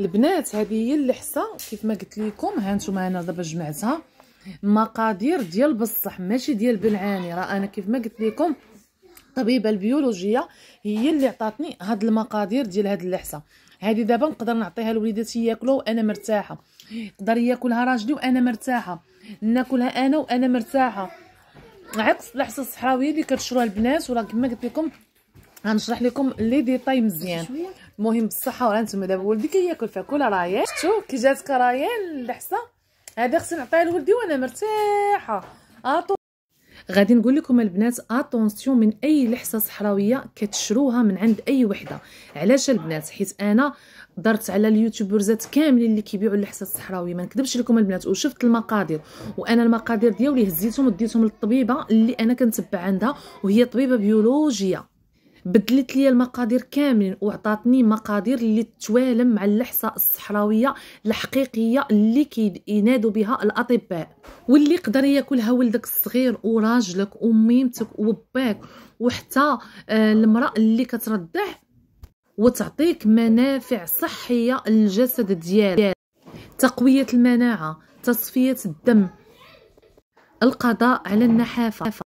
البنات هذه هي اللحسه كيف ما قلت لكم ها انتم انا دابا جمعتها مقادير ديال بصح ماشي ديال بلعاني راه انا كيف ما قلت لكم الطبيبه البيولوجيه هي اللي عطاتني هاد المقادير ديال هاد اللحسه هذه دابا نقدر نعطيها لوليداتي ياكلوها وانا مرتاحه يقدر ياكلها راجلي وانا مرتاحه ناكلها انا وانا مرتاحه عكس اللحسه الصحراويه اللي كتشروها البنات ولا كما قلت لكم غنشرح لكم لي ديطاي مزيان المهم بالصحه وراه نتوما دابا ولدي كياكل فيها كل رايان شفتوا كي جات كرايان اللحسه هذا خصني نعطيها لولدي وانا مرتاحه اطو غادي نقول لكم البنات اتونسيون من اي لحسه صحراويه كتشروها من عند اي وحده علاش البنات حيت انا درت على اليوتيوبرزات كاملين اللي كيبيعوا اللحسه الصحراويه ما نكذبش لكم البنات وشفت المقادير وانا المقادير ديالي هزيتهم وديتهم للطبيبه اللي انا كنتبع عندها وهي طبيبه بيولوجيه بدلت لي المقادير كاملين وعطاتني مقادير اللي توالم مع اللحصة الصحراويه الحقيقيه اللي كينادوا بها الاطباء واللي يقدر ياكلها ولدك الصغير وراجلك وميمتك وباك وحتى آه، المراه اللي كترضع وتعطيك منافع صحيه للجسد ديالك تقويه المناعه تصفيه الدم القضاء على النحافه